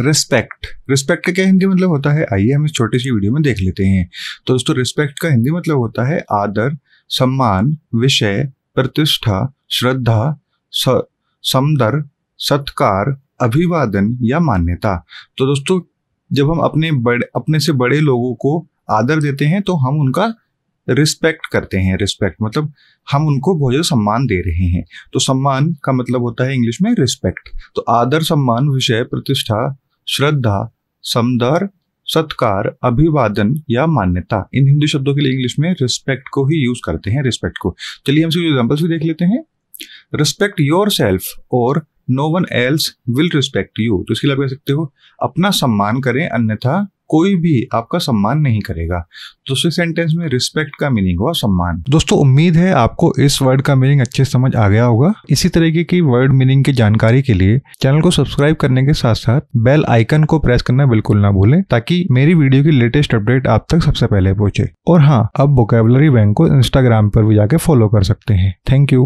respect respect का क्या हिंदी मतलब होता है आइए हम इस छोटी सी वीडियो में देख लेते हैं तो दोस्तों रिस्पेक्ट का हिंदी मतलब होता है आदर सम्मान विषय प्रतिष्ठा श्रद्धा समदर सत्कार अभिवादन या मान्यता तो दोस्तों जब हम अपने बड़े अपने से बड़े लोगों को आदर देते हैं तो हम उनका रिस्पेक्ट करते हैं रिस्पेक्ट मतलब हम उनको बहुत ज्यादा सम्मान दे रहे हैं तो सम्मान का मतलब होता है इंग्लिश में रिस्पेक्ट तो आदर सम्मान विषय प्रतिष्ठा श्रद्धा समदर सत्कार अभिवादन या मान्यता इन हिंदी शब्दों के लिए इंग्लिश में रिस्पेक्ट को ही यूज करते हैं रिस्पेक्ट को चलिए हम इसके एग्जाम्पल्स भी देख लेते हैं रिस्पेक्ट योर सेल्फ और no one else will respect you तो इसके लिए आप कह सकते हो अपना सम्मान करें अन्यथा कोई भी आपका सम्मान नहीं करेगा दूसरे सेंटेंस में रिस्पेक्ट का मीनिंग हुआ सम्मान दोस्तों उम्मीद है आपको इस वर्ड का मीनिंग अच्छे समझ आ गया होगा इसी तरीके की वर्ड मीनिंग की जानकारी के लिए चैनल को सब्सक्राइब करने के साथ साथ बेल आइकन को प्रेस करना बिल्कुल ना भूलें ताकि मेरी वीडियो की लेटेस्ट अपडेट आप तक सबसे पहले पहुंचे और हाँ अब वोकेबलरी बैंक को इंस्टाग्राम पर भी जाके फॉलो कर सकते हैं थैंक यू